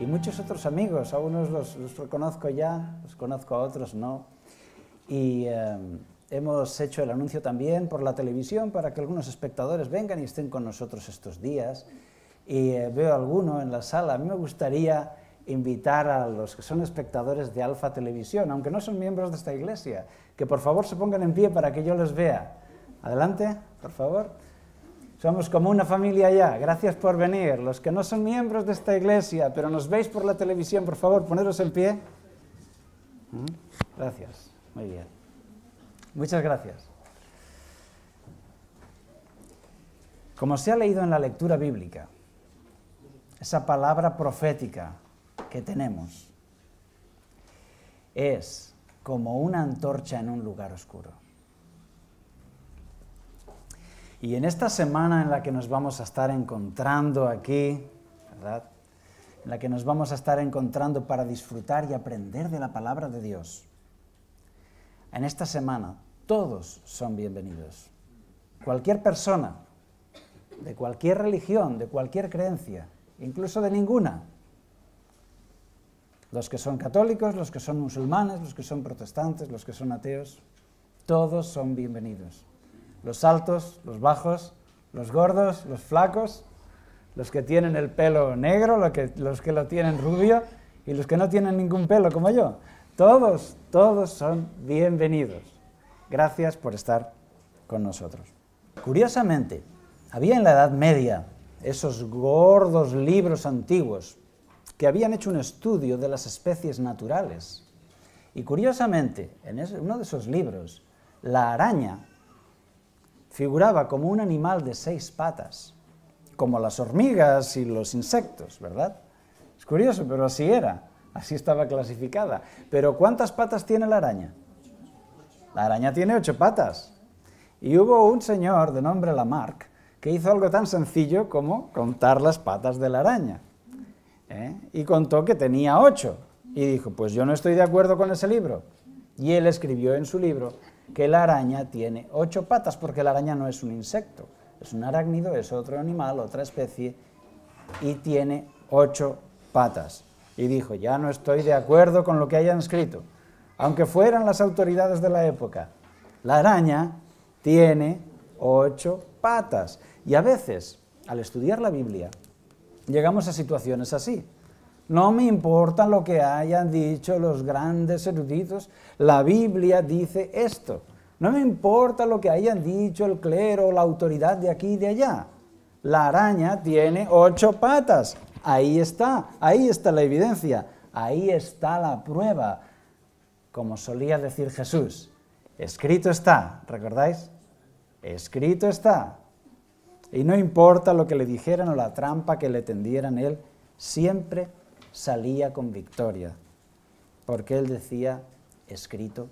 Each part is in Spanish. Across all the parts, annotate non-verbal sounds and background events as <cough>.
y muchos otros amigos, a unos los, reconozco ya, los conozco a otros no. Y em, hemos hecho el anuncio también por la televisión para que algunos espectadores vengan y estén con nosotros estos días. Y veo eh, veo alguno en la sala. A mí me gustaría invitar a los que son espectadores de Alfa Televisión, aunque no son miembros de esta iglesia, que por favor se pongan en pie para que yo les vea. Adelante, por favor. Somos como una familia ya. Gracias por venir. Los que no son miembros de esta iglesia, pero nos veis por la televisión, por favor, poneros en pie. Gracias. Muy bien. Muchas gracias. Como se ha leído en la lectura bíblica, esa palabra profética que tenemos es como una antorcha en un lugar oscuro. Y en esta semana en la que nos vamos a estar encontrando aquí, ¿verdad? En la que nos vamos a estar encontrando para disfrutar y aprender de la palabra de Dios. En esta semana todos son bienvenidos. Cualquier persona, de cualquier religión, de cualquier creencia, incluso de ninguna. Los que son católicos, los que son musulmanes, los que son protestantes, los que son ateos, todos son bienvenidos los altos, los bajos, los gordos, los flacos, los que tienen el pelo negro, los que, los que lo tienen rubio y los que no tienen ningún pelo como yo. Todos, todos son bienvenidos. Gracias por estar con nosotros. Curiosamente, había en la Edad Media esos gordos libros antiguos que habían hecho un estudio de las especies naturales. Y curiosamente, en uno de esos libros, la araña figuraba como un animal de seis patas, como las hormigas y los insectos, ¿verdad? Es curioso, pero así era, así estaba clasificada. Pero ¿cuántas patas tiene la araña? La araña tiene ocho patas. Y hubo un señor de nombre Lamarck que hizo algo tan sencillo como contar las patas de la araña. ¿eh? Y contó que tenía ocho. Y dijo, pues yo no estoy de acuerdo con ese libro. Y él escribió en su libro que la araña tiene ocho patas, porque la araña no es un insecto, es un arácnido, es otro animal, otra especie, y tiene ocho patas. Y dijo, ya no estoy de acuerdo con lo que hayan escrito, aunque fueran las autoridades de la época. La araña tiene ocho patas. Y a veces, al estudiar la Biblia, llegamos a situaciones así. No me importa lo que hayan dicho los grandes eruditos, la Biblia dice esto. No me importa lo que hayan dicho el clero, o la autoridad de aquí y de allá. La araña tiene ocho patas. Ahí está, ahí está la evidencia, ahí está la prueba. Como solía decir Jesús, escrito está, ¿recordáis? Escrito está. Y no importa lo que le dijeran o la trampa que le tendieran, él siempre salía con victoria, porque él decía, escrito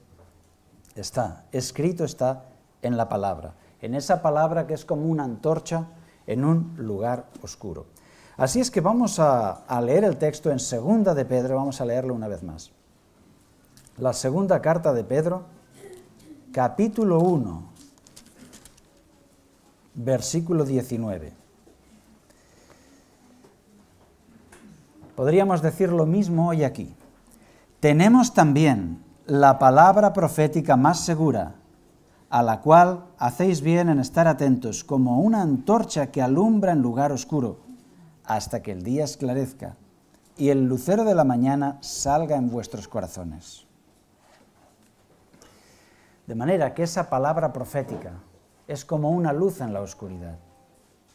está, escrito está en la palabra, en esa palabra que es como una antorcha en un lugar oscuro. Así es que vamos a, leer el texto en segunda de Pedro, vamos a leerlo una vez más. La segunda carta de Pedro, capítulo 1, versículo 19. Podríamos decir lo mismo hoy aquí. Tenemos también la palabra profética más segura, a la cual hacéis bien en estar atentos, como una antorcha que alumbra en lugar oscuro, hasta que el día esclarezca y el lucero de la mañana salga en vuestros corazones. De manera que esa palabra profética es como una luz en la oscuridad.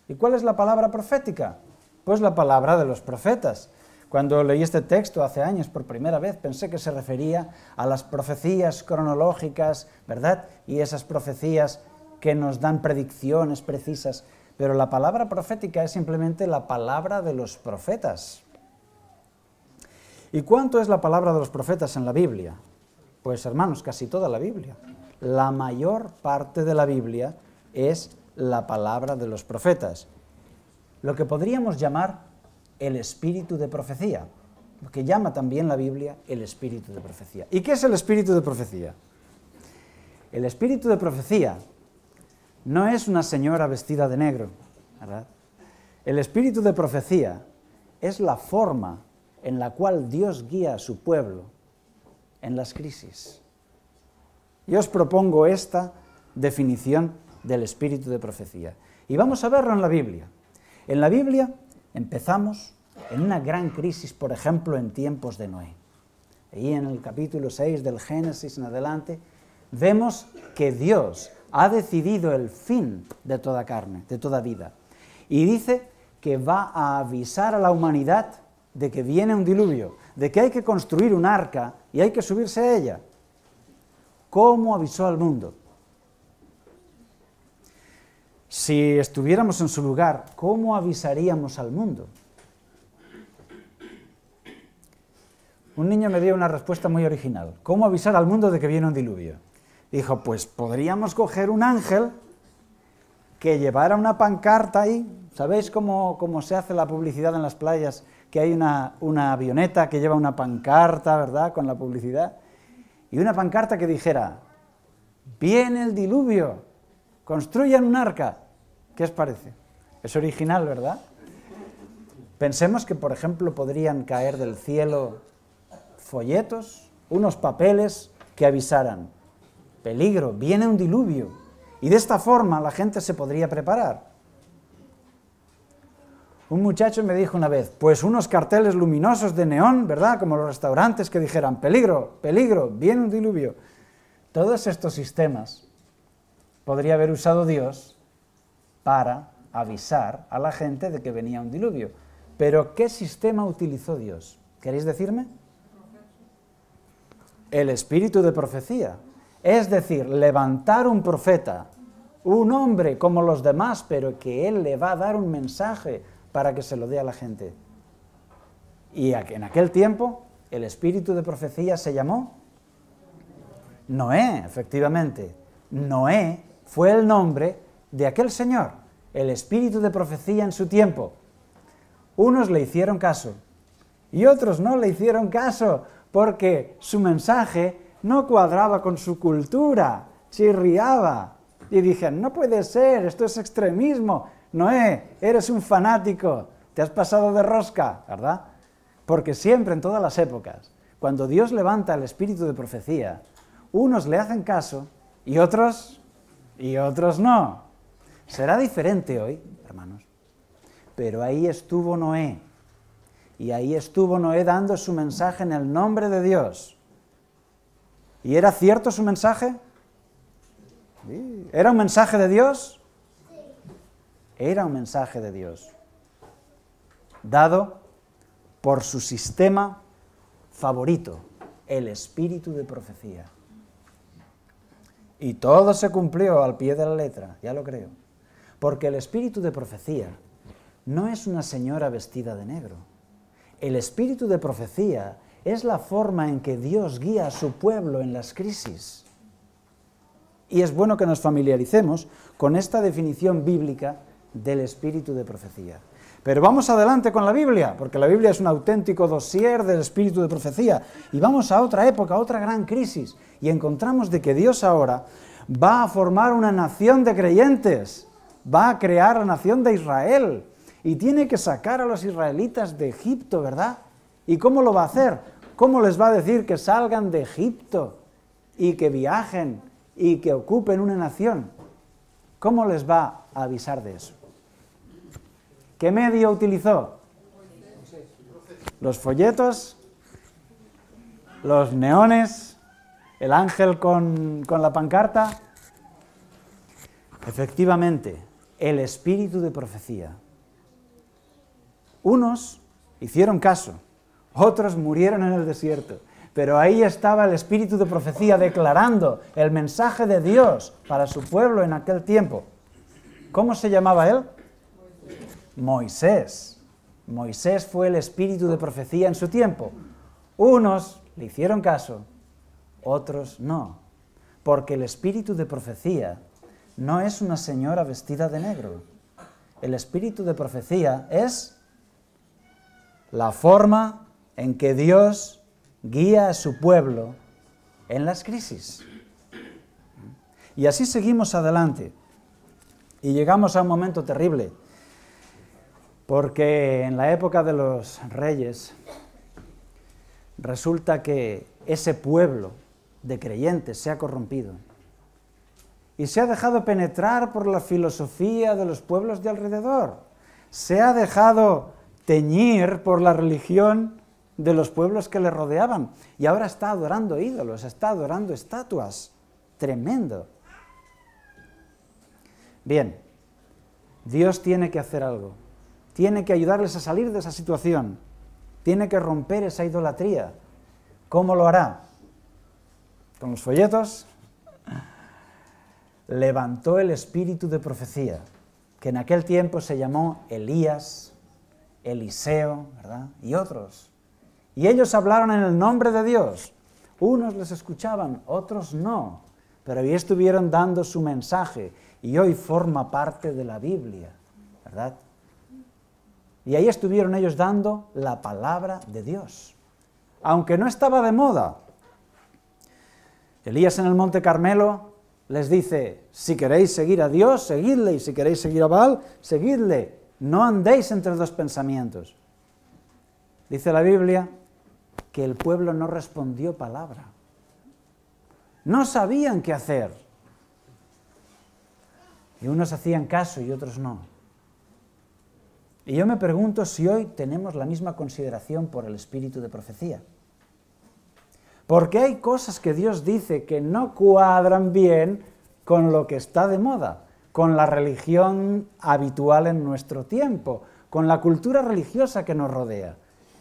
¿Y cuál es la palabra profética? Pues la palabra de los profetas. Cuando leí este texto hace años por primera vez, pensé que se refería a las profecías cronológicas, ¿verdad? Y esas profecías que nos dan predicciones precisas. Pero la palabra profética es simplemente la palabra de los profetas. ¿Y cuánto es la palabra de los profetas en la Biblia? Pues hermanos, casi toda la Biblia. La mayor parte de la Biblia es la palabra de los profetas. Lo que podríamos llamar el espíritu de profecía, que llama también la Biblia el espíritu de profecía. ¿Y qué es el espíritu de profecía? El espíritu de profecía no es una señora vestida de negro, ¿verdad? El espíritu de profecía es la forma en la cual Dios guía a su pueblo en las crisis. Yo os propongo esta definición del espíritu de profecía. Y vamos a verlo en la Biblia. En la Biblia Empezamos en una gran crisis, por ejemplo, en tiempos de Noé. Ahí en el capítulo 6 del Génesis en adelante, vemos que Dios ha decidido el fin de toda carne, de toda vida. Y dice que va a avisar a la humanidad de que viene un diluvio, de que hay que construir un arca y hay que subirse a ella. ¿Cómo avisó al mundo? Si estuviéramos en su lugar, ¿cómo avisaríamos al mundo? Un niño me dio una respuesta muy original. ¿Cómo avisar al mundo de que viene un diluvio? Dijo, pues podríamos coger un ángel que llevara una pancarta ahí. ¿Sabéis cómo, se hace la publicidad en las playas? Que hay una, una avioneta que lleva una pancarta, ¿verdad? Con la publicidad. Y una pancarta que dijera, viene el diluvio, construyan un arca. ¿Qué os parece? Es original, ¿verdad? Pensemos que, por ejemplo, podrían caer del cielo folletos, unos papeles que avisaran, peligro, viene un diluvio, y de esta forma la gente se podría preparar. Un muchacho me dijo una vez, pues unos carteles luminosos de neón, ¿verdad? Como los restaurantes que dijeran, peligro, peligro, viene un diluvio. Todos estos sistemas podría haber usado Dios para avisar a la gente de que venía un diluvio. Pero ¿qué sistema utilizó Dios? ¿Queréis decirme? El espíritu de profecía. Es decir, levantar un profeta, un hombre como los demás, pero que él le va a dar un mensaje para que se lo dé a la gente. Y en aquel tiempo, el espíritu de profecía se llamó Noé, efectivamente. Noé fue el nombre de aquel Señor, el espíritu de profecía en su tiempo. Unos le hicieron caso y otros no le hicieron caso porque su mensaje no cuadraba con su cultura, chirriaba y dije, no puede ser, esto es extremismo. Noé, eres un fanático, te has pasado de rosca, ¿verdad? Porque siempre, en todas las épocas, cuando Dios levanta el espíritu de profecía, unos le hacen caso y otros, y otros no. Será diferente hoy, hermanos. Pero ahí estuvo Noé. Y ahí estuvo Noé dando su mensaje en el nombre de Dios. ¿Y era cierto su mensaje? ¿Era un mensaje de Dios? Era un mensaje de Dios. Dado por su sistema favorito, el espíritu de profecía. Y todo se cumplió al pie de la letra, ya lo creo. Porque el espíritu de profecía no es una señora vestida de negro. El espíritu de profecía es la forma en que Dios guía a su pueblo en las crisis. Y es bueno que nos familiaricemos con esta definición bíblica del espíritu de profecía. Pero vamos adelante con la Biblia, porque la Biblia es un auténtico dossier del espíritu de profecía. Y vamos a otra época, a otra gran crisis. Y encontramos de que Dios ahora va a formar una nación de creyentes va a crear la nación de Israel y tiene que sacar a los israelitas de Egipto, ¿verdad? ¿Y cómo lo va a hacer? ¿Cómo les va a decir que salgan de Egipto y que viajen y que ocupen una nación? ¿Cómo les va a avisar de eso? ¿Qué medio utilizó? Los folletos, los neones, el ángel con, la pancarta. Efectivamente, el espíritu de profecía. Unos hicieron caso, otros murieron en el desierto, pero ahí estaba el espíritu de profecía declarando el mensaje de Dios para su pueblo en aquel tiempo. ¿Cómo se llamaba él? Moisés. Moisés fue el espíritu de profecía en su tiempo. Unos le hicieron caso, otros no, porque el espíritu de profecía no es una señora vestida de negro. El espíritu de profecía es la forma en que Dios guía a su pueblo en las crisis. Y así seguimos adelante. Y llegamos a un momento terrible, porque en la época de los reyes resulta que ese pueblo de creyentes se ha corrompido y se ha dejado penetrar por la filosofía de los pueblos de alrededor. Se ha dejado teñir por la religión de los pueblos que le rodeaban. Y ahora está adorando ídolos, está adorando estatuas. Tremendo. Bien, Dios tiene que hacer algo. Tiene que ayudarles a salir de esa situación. Tiene que romper esa idolatría. ¿Cómo lo hará? ¿Con los folletos? levantó el espíritu de profecía, que en aquel tiempo se llamó Elías, Eliseo, ¿verdad? Y otros. Y ellos hablaron en el nombre de Dios. Unos les escuchaban, otros no, pero ahí estuvieron dando su mensaje y hoy forma parte de la Biblia, ¿verdad? Y ahí estuvieron ellos dando la palabra de Dios, aunque no estaba de moda. Elías en el Monte Carmelo les dice, si queréis seguir a Dios, seguidle, y si queréis seguir a Baal, seguidle, no andéis entre dos pensamientos. Dice la Biblia que el pueblo no respondió palabra. No sabían qué hacer. Y unos hacían caso y otros no. Y yo me pregunto si hoy tenemos la misma consideración por el espíritu de profecía. Porque hay cosas que Dios dice que no cuadran bien con lo que está de moda, con la religión habitual en nuestro tiempo, con la cultura religiosa que nos rodea.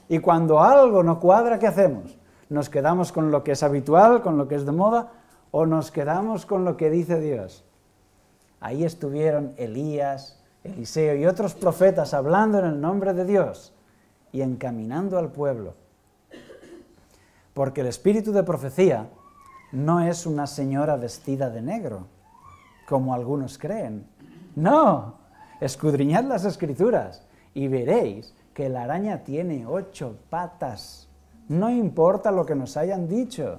Y cuando algo no cuadra, ¿qué hacemos? ¿Nos quedamos con lo que es habitual, con lo que es de moda, o nos quedamos con lo que dice Dios? Ahí estuvieron Elías, Eliseo y otros profetas hablando en el nombre de Dios y encaminando al pueblo. Porque el espíritu de profecía no es una señora vestida de negro, como algunos creen. No, escudriñad las escrituras y veréis que la araña tiene ocho patas. No importa lo que nos hayan dicho.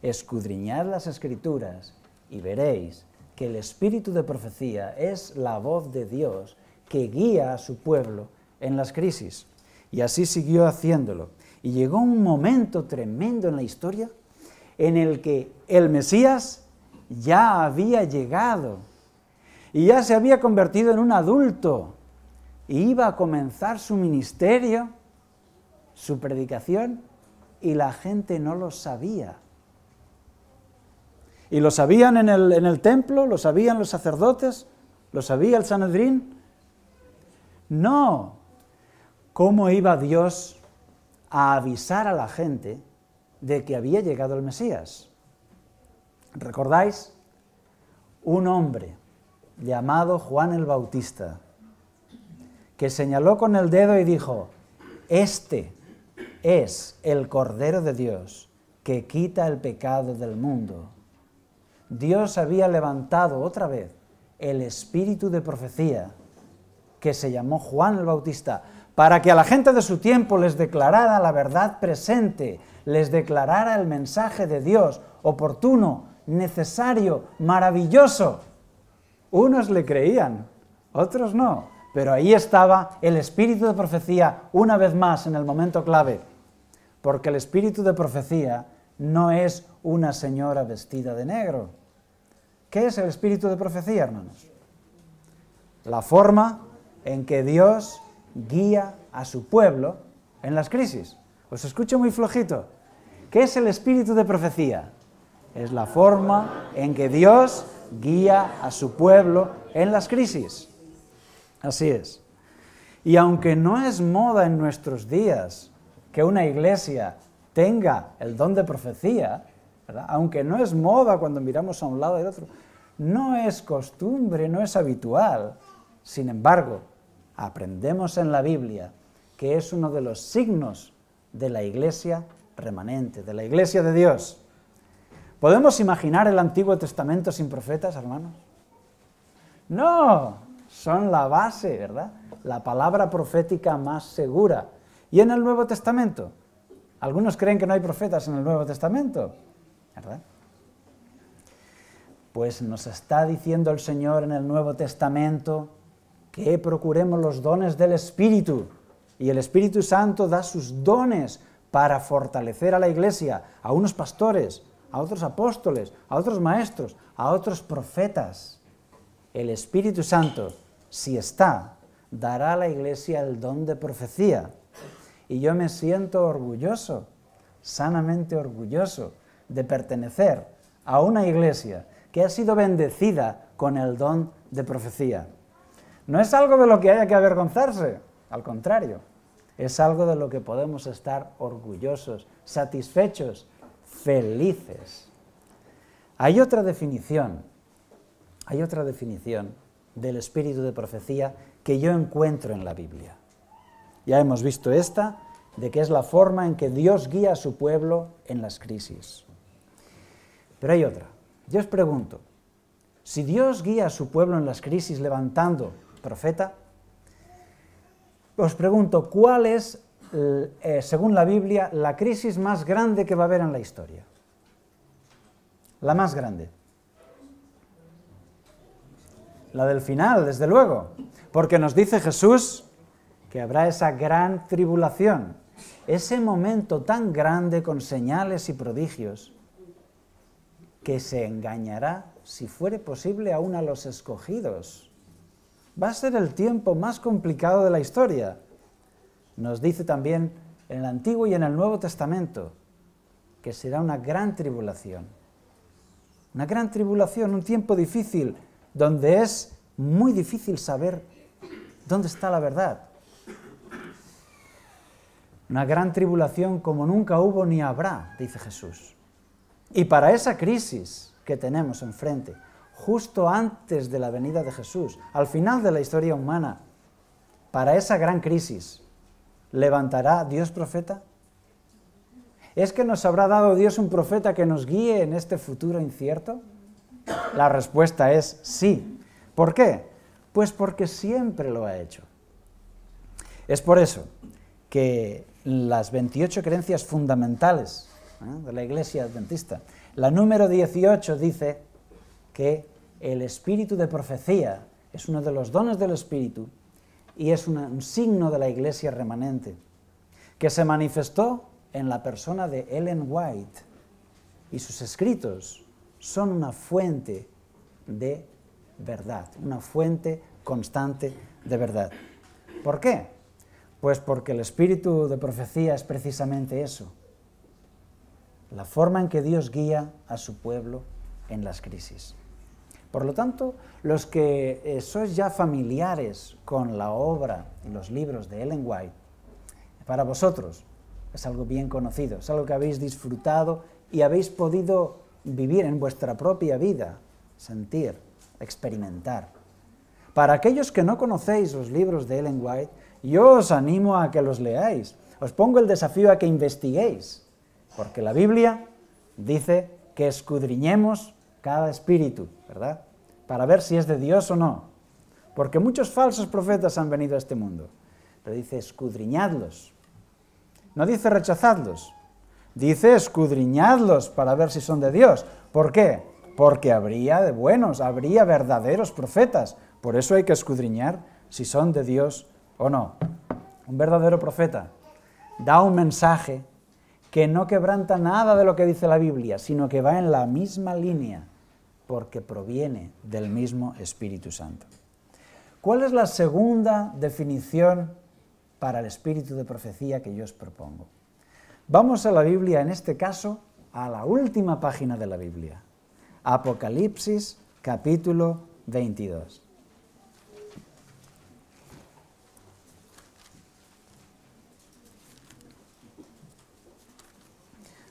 Escudriñad las escrituras y veréis que el espíritu de profecía es la voz de Dios que guía a su pueblo en las crisis. Y así siguió haciéndolo. Y llegó un momento tremendo en la historia en el que el Mesías ya había llegado y ya se había convertido en un adulto y iba a comenzar su ministerio, su predicación, y la gente no lo sabía. Y lo sabían en el, en el templo, lo sabían los sacerdotes, lo sabía el Sanedrín. No, ¿cómo iba Dios a avisar a la gente de que había llegado el Mesías. ¿Recordáis? Un hombre llamado Juan el Bautista, que señaló con el dedo y dijo, este es el Cordero de Dios que quita el pecado del mundo. Dios había levantado otra vez el espíritu de profecía que se llamó Juan el Bautista para que a la gente de su tiempo les declarara la verdad presente, les declarara el mensaje de Dios oportuno, necesario, maravilloso. Unos le creían, otros no, pero ahí estaba el espíritu de profecía una vez más en el momento clave, porque el espíritu de profecía no es una señora vestida de negro. ¿Qué es el espíritu de profecía, hermanos? La forma en que Dios guía a su pueblo en las crisis. Os escucho muy flojito. ¿Qué es el espíritu de profecía? Es la forma en que Dios guía a su pueblo en las crisis. Así es. Y aunque no es moda en nuestros días que una iglesia tenga el don de profecía, aunque no es moda cuando miramos a un lado y al otro, no es costumbre, no es habitual. Sin embargo, aprendemos en la Biblia que es uno de los signos de la iglesia remanente, de la iglesia de Dios. ¿Podemos imaginar el Antiguo Testamento sin profetas, hermanos? No, son la base, ¿verdad? La palabra profética más segura. ¿Y en el Nuevo Testamento? Algunos creen que no hay profetas en el Nuevo Testamento, ¿verdad? Pues nos está diciendo el Señor en el Nuevo Testamento que procuremos los dones del Espíritu. Y el Espíritu Santo da sus dones para fortalecer a la iglesia, a unos pastores, a otros apóstoles, a otros maestros, a otros profetas. El Espíritu Santo, si está, dará a la iglesia el don de profecía. Y yo me siento orgulloso, sanamente orgulloso, de pertenecer a una iglesia que ha sido bendecida con el don de profecía. No es algo de lo que haya que avergonzarse, al contrario, es algo de lo que podemos estar orgullosos, satisfechos, felices. Hay otra definición, hay otra definición del espíritu de profecía que yo encuentro en la Biblia. Ya hemos visto esta, de que es la forma en que Dios guía a su pueblo en las crisis. Pero hay otra. Yo os pregunto, si Dios guía a su pueblo en las crisis levantando profeta. Os pregunto, ¿cuál es, eh, eh, según la Biblia, la crisis más grande que va a haber en la historia? La más grande. La del final, desde luego. Porque nos dice Jesús que habrá esa gran tribulación, ese momento tan grande con señales y prodigios, que se engañará, si fuere posible, aún a los escogidos va a ser el tiempo más complicado de la historia. Nos dice también en el Antiguo y en el Nuevo Testamento que será una gran tribulación. Una gran tribulación, un tiempo difícil, donde es muy difícil saber dónde está la verdad. Una gran tribulación como nunca hubo ni habrá, dice Jesús. Y para esa crisis que tenemos enfrente, justo antes de la venida de Jesús, al final de la historia humana, para esa gran crisis, ¿levantará Dios profeta? ¿Es que nos habrá dado Dios un profeta que nos guíe en este futuro incierto? La respuesta es sí. ¿Por qué? Pues porque siempre lo ha hecho. Es por eso que las 28 creencias fundamentales ¿eh? de la Iglesia Adventista, la número 18 dice, que el espíritu de profecía es uno de los dones del espíritu y es un signo de la iglesia remanente, que se manifestó en la persona de Ellen White y sus escritos son una fuente de verdad, una fuente constante de verdad. ¿Por qué? Pues porque el espíritu de profecía es precisamente eso, la forma en que Dios guía a su pueblo en las crisis. Por lo tanto, los que eh, sois ya familiares con la obra y los libros de Ellen White, para vosotros es algo bien conocido, es algo que habéis disfrutado y habéis podido vivir en vuestra propia vida, sentir, experimentar. Para aquellos que no conocéis los libros de Ellen White, yo os animo a que los leáis. Os pongo el desafío a que investiguéis, porque la Biblia dice que escudriñemos cada espíritu, ¿verdad? Para ver si es de Dios o no. Porque muchos falsos profetas han venido a este mundo. Pero dice, escudriñadlos. No dice rechazadlos. Dice, escudriñadlos para ver si son de Dios. ¿Por qué? Porque habría de buenos, habría verdaderos profetas. Por eso hay que escudriñar si son de Dios o no. Un verdadero profeta da un mensaje que no quebranta nada de lo que dice la Biblia, sino que va en la misma línea porque proviene del mismo Espíritu Santo. ¿Cuál es la segunda definición para el espíritu de profecía que yo os propongo? Vamos a la Biblia, en este caso, a la última página de la Biblia, Apocalipsis capítulo 22.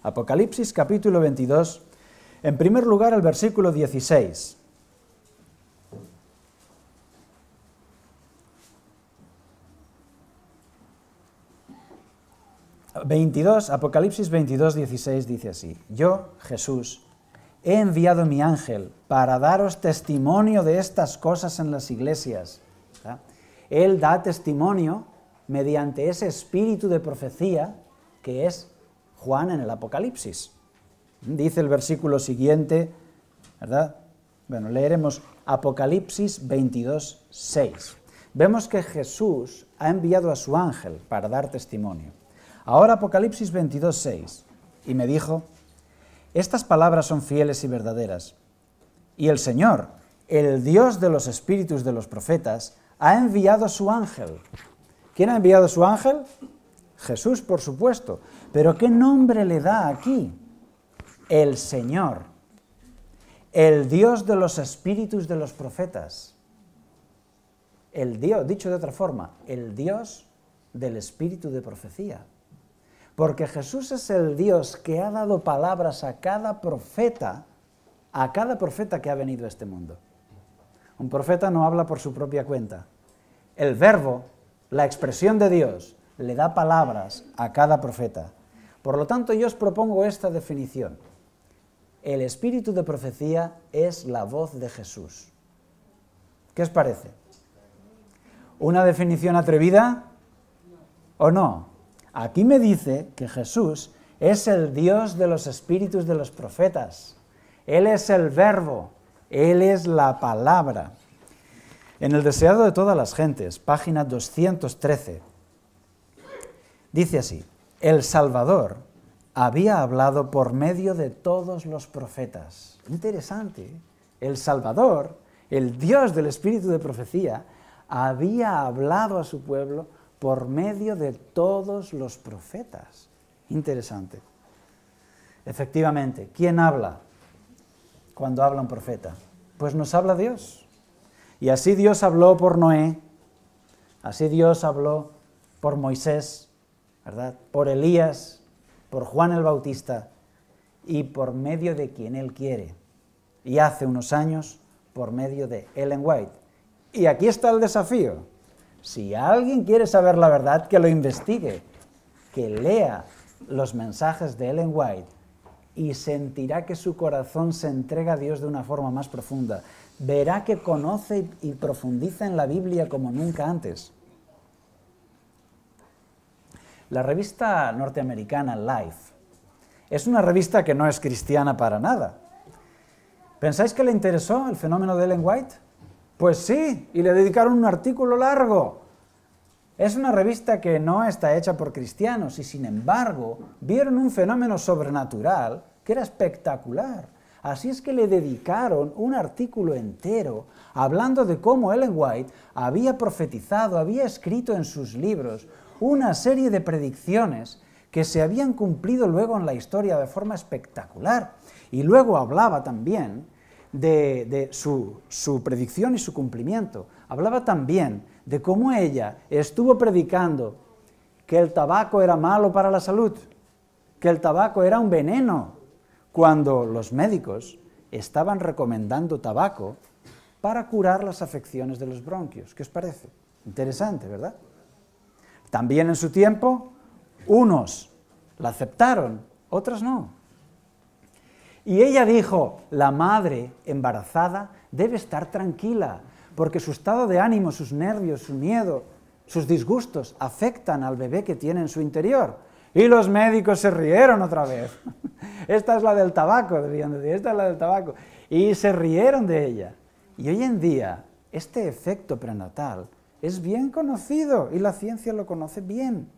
Apocalipsis capítulo 22, en primer lugar, el versículo 16. Apocalipsis 22, 16 dice así... ...yo, Jesús, he enviado mi ángel... ...para daros testimonio de estas cosas en las iglesias... Él da testimonio mediante ese espíritu de profecía... ...que es Juan en el Apocalipsis... Dice el versículo siguiente, ¿verdad? Bueno, leeremos Apocalipsis 22, 6. Vemos que Jesús ha enviado a su ángel para dar testimonio. Ahora Apocalipsis 22, 6. Y me dijo, estas palabras son fieles y verdaderas. Y el Señor, el Dios de los espíritus de los profetas, ha enviado a su ángel. ¿Quién ha enviado a su ángel? Jesús, por supuesto. Pero ¿qué nombre le da aquí? el Señor, el Dios de los espíritus de los profetas. El Dios, dicho de otra forma, el Dios del espíritu de profecía. Porque Jesús es el Dios que ha dado palabras a cada profeta, a cada profeta que ha venido a este mundo. Un profeta no habla por su propia cuenta. El verbo, la expresión de Dios, le da palabras a cada profeta. Por lo tanto, yo os propongo esta definición el espíritu de profecía es la voz de Jesús. ¿Qué os parece? ¿Una definición atrevida o no? Aquí me dice que Jesús es el Dios de los espíritus de los profetas. Él es el verbo, Él es la palabra. En el deseado de todas las gentes, página 213, dice así, el Salvador había hablado por medio de todos los profetas. Interesante. ¿eh? El Salvador, el Dios del espíritu de profecía, había hablado a su pueblo por medio de todos los profetas. Interesante. Efectivamente, ¿quién habla cuando habla un profeta? Pues nos habla Dios. Y así Dios habló por Noé, así Dios habló por Moisés, ¿verdad? Por Elías, por Juan el Bautista y por medio de quien Él quiere. Y hace unos años por medio de Ellen White. Y aquí está el desafío. Si alguien quiere saber la verdad, que lo investigue, que lea los mensajes de Ellen White y sentirá que su corazón se entrega a Dios de una forma más profunda. Verá que conoce y profundiza en la Biblia como nunca antes la revista norteamericana Life. Es una revista que no es cristiana para nada. ¿Pensáis que le interesó el fenómeno de Ellen White? Pues sí, y le dedicaron un artículo largo. Es una revista que no está hecha por cristianos y sin embargo vieron un fenómeno sobrenatural que era espectacular. Así es que le dedicaron un artículo entero hablando de cómo Ellen White había profetizado, había escrito en sus libros una serie de predicciones que se habían cumplido luego en la historia de forma espectacular. Y luego hablaba también de, su, su, predicción y su cumplimiento. Hablaba también de cómo ella estuvo predicando que el tabaco era malo para la salud, que el tabaco era un veneno, cuando los médicos estaban recomendando tabaco para curar las afecciones de los bronquios. ¿Qué os parece? Interesante, ¿verdad? También en su tiempo, unos la aceptaron, otros no. Y ella dijo, la madre embarazada debe estar tranquila, porque su estado de ánimo, sus nervios, su miedo, sus disgustos afectan al bebé que tiene en su interior. Y los médicos se rieron otra vez. <laughs> Esta es la del tabaco, deberían decir, esta es la del tabaco. Y se rieron de ella. Y hoy en día, este efecto prenatal es bien conocido y la ciencia lo conoce bien.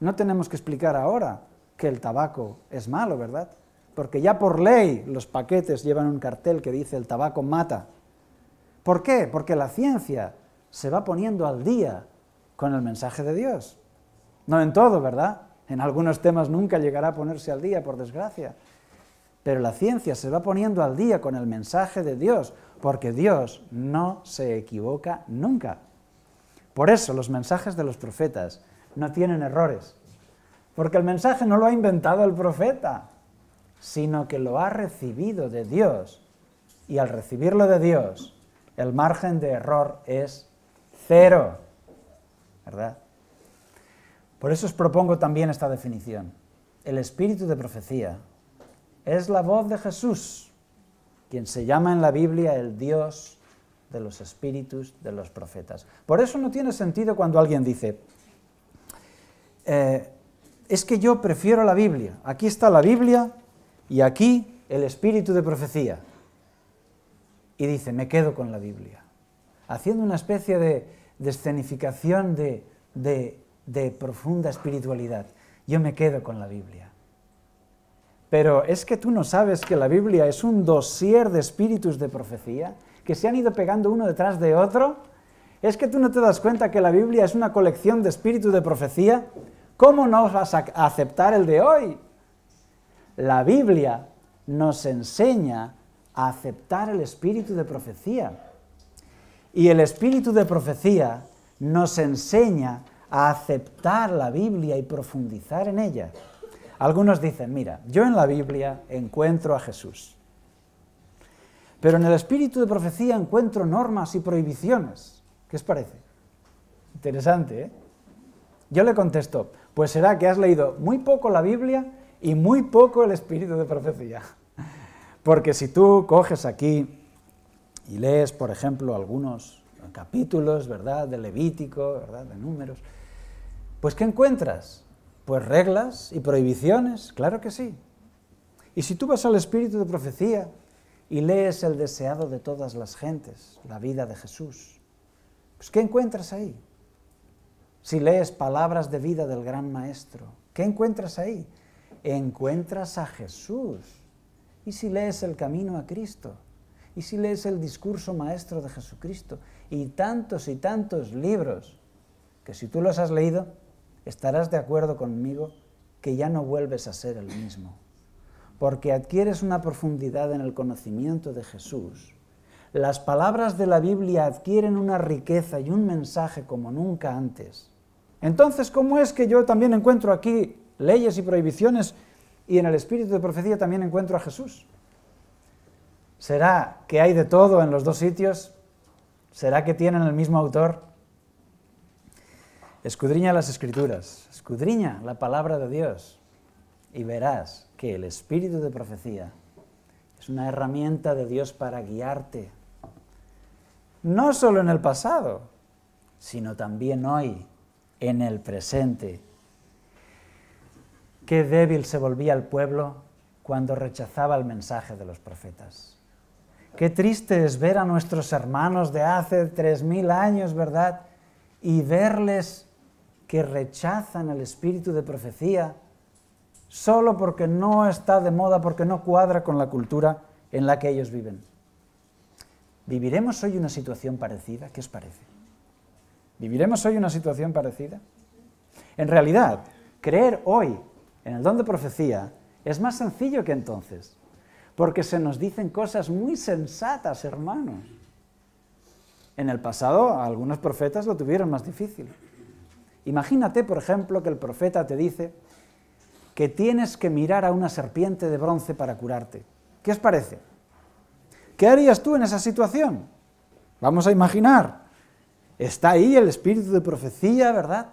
No tenemos que explicar ahora que el tabaco es malo, ¿verdad? Porque ya por ley los paquetes llevan un cartel que dice el tabaco mata. ¿Por qué? Porque la ciencia se va poniendo al día con el mensaje de Dios. No en todo, ¿verdad? En algunos temas nunca llegará a ponerse al día, por desgracia. Pero la ciencia se va poniendo al día con el mensaje de Dios porque Dios no se equivoca nunca. Por eso los mensajes de los profetas no tienen errores, porque el mensaje no lo ha inventado el profeta, sino que lo ha recibido de Dios. Y al recibirlo de Dios, el margen de error es cero. ¿Verdad? Por eso os propongo también esta definición. El espíritu de profecía es la voz de Jesús se llama en la Biblia el Dios de los espíritus de los profetas. Por eso no tiene sentido cuando alguien dice, eh, es que yo prefiero la Biblia. Aquí está la Biblia y aquí el espíritu de profecía. Y dice, me quedo con la Biblia. Haciendo una especie de, escenificación de profunda espiritualidad. Yo me quedo con la Biblia. Pero es que tú no sabes que la Biblia es un dossier de espíritus de profecía que se han ido pegando uno detrás de otro. ¿Es que tú no te das cuenta que la Biblia es una colección de espíritus de profecía? ¿Cómo no vas a aceptar el de hoy? La Biblia nos enseña a aceptar el espíritu de profecía. Y el espíritu de profecía nos enseña a aceptar la Biblia y profundizar en ella. Algunos dicen, mira, yo en la Biblia encuentro a Jesús, pero en el espíritu de profecía encuentro normas y prohibiciones. ¿Qué os parece? Interesante, ¿eh? Yo le contesto, pues será que has leído muy poco la Biblia y muy poco el espíritu de profecía. <laughs> Porque si tú coges aquí y lees, por ejemplo, algunos capítulos, ¿verdad?, de Levítico, ¿verdad?, de números, pues ¿qué encuentras? Pues reglas y prohibiciones, claro que sí. Y si tú vas al espíritu de profecía y lees el deseado de todas las gentes, la vida de Jesús, pues ¿qué encuentras ahí? Si lees palabras de vida del gran maestro, ¿qué encuentras ahí? Encuentras a Jesús. Y si lees el camino a Cristo, y si lees el discurso maestro de Jesucristo, y tantos y tantos libros, que si tú los has leído, estarás de acuerdo conmigo que ya no vuelves a ser el mismo, porque adquieres una profundidad en el conocimiento de Jesús. Las palabras de la Biblia adquieren una riqueza y un mensaje como nunca antes. Entonces, ¿cómo es que yo también encuentro aquí leyes y prohibiciones y en el espíritu de profecía también encuentro a Jesús? ¿Será que hay de todo en los dos sitios? ¿Será que tienen el mismo autor? Escudriña las escrituras, escudriña la palabra de Dios y verás que el espíritu de profecía es una herramienta de Dios para guiarte, no solo en el pasado, sino también hoy, en el presente. Qué débil se volvía el pueblo cuando rechazaba el mensaje de los profetas. Qué triste es ver a nuestros hermanos de hace 3000 años, ¿verdad? Y verles que rechazan el espíritu de profecía solo porque no está de moda, porque no cuadra con la cultura en la que ellos viven. ¿Viviremos hoy una situación parecida? ¿Qué os parece? ¿Viviremos hoy una situación parecida? En realidad, creer hoy en el don de profecía es más sencillo que entonces, porque se nos dicen cosas muy sensatas, hermanos. En el pasado, algunos profetas lo tuvieron más difícil. Imagínate, por ejemplo, que el profeta te dice que tienes que mirar a una serpiente de bronce para curarte. ¿Qué os parece? ¿Qué harías tú en esa situación? Vamos a imaginar. Está ahí el espíritu de profecía, ¿verdad?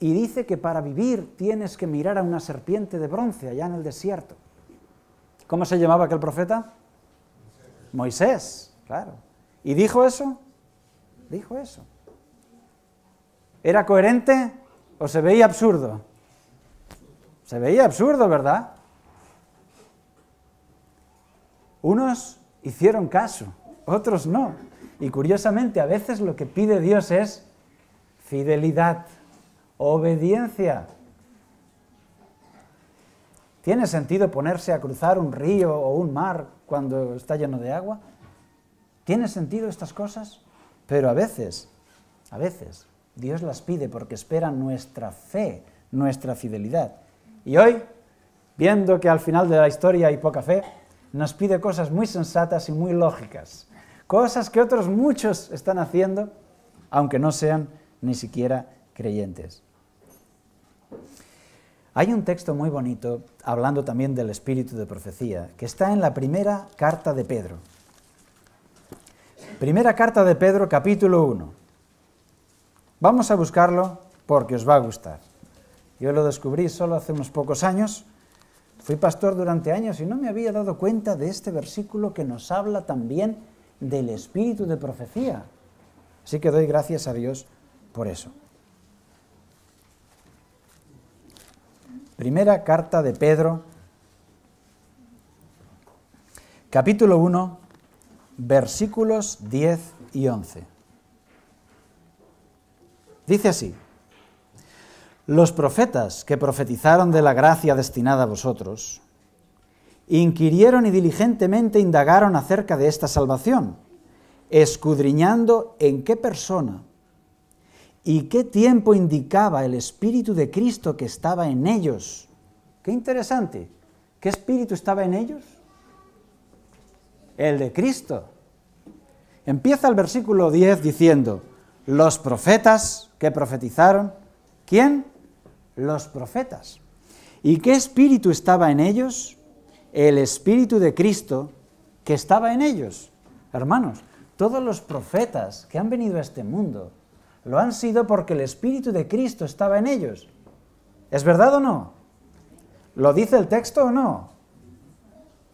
Y dice que para vivir tienes que mirar a una serpiente de bronce allá en el desierto. ¿Cómo se llamaba aquel profeta? Moisés, claro. ¿Y dijo eso? Dijo eso. ¿Era coherente o se veía absurdo? Se veía absurdo, ¿verdad? Unos hicieron caso, otros no. Y curiosamente, a veces lo que pide Dios es fidelidad, obediencia. ¿Tiene sentido ponerse a cruzar un río o un mar cuando está lleno de agua? ¿Tiene sentido estas cosas? Pero a veces, a veces, Dios las pide porque espera nuestra fe, nuestra fidelidad. Y hoy, viendo que al final de la historia hay poca fe, nos pide cosas muy sensatas y muy lógicas, cosas que otros muchos están haciendo, aunque no sean ni siquiera creyentes. Hay un texto muy bonito hablando también del espíritu de profecía, que está en la primera carta de Pedro. Primera carta de Pedro, capítulo 1. Vamos a buscarlo porque os va a gustar. Yo lo descubrí solo hace unos pocos años. Fui pastor durante años y no me había dado cuenta de este versículo que nos habla también del espíritu de profecía. Así que doy gracias a Dios por eso. Primera carta de Pedro, capítulo 1, versículos 10 y 11. Dice así, los profetas que profetizaron de la gracia destinada a vosotros, inquirieron y diligentemente indagaron acerca de esta salvación, escudriñando en qué persona y qué tiempo indicaba el Espíritu de Cristo que estaba en ellos. Qué interesante. ¿Qué Espíritu estaba en ellos? El de Cristo. Empieza el versículo 10 diciendo, los profetas que profetizaron. ¿Quién? Los profetas. ¿Y qué espíritu estaba en ellos? El espíritu de Cristo que estaba en ellos. Hermanos, todos los profetas que han venido a este mundo lo han sido porque el espíritu de Cristo estaba en ellos. ¿Es verdad o no? ¿Lo dice el texto o no?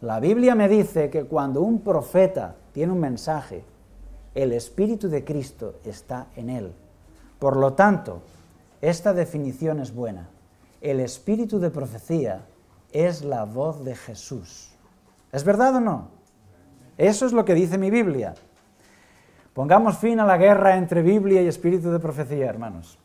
La Biblia me dice que cuando un profeta tiene un mensaje, el Espíritu de Cristo está en él. Por lo tanto, esta definición es buena. El Espíritu de profecía es la voz de Jesús. ¿Es verdad o no? Eso es lo que dice mi Biblia. Pongamos fin a la guerra entre Biblia y espíritu de profecía, hermanos.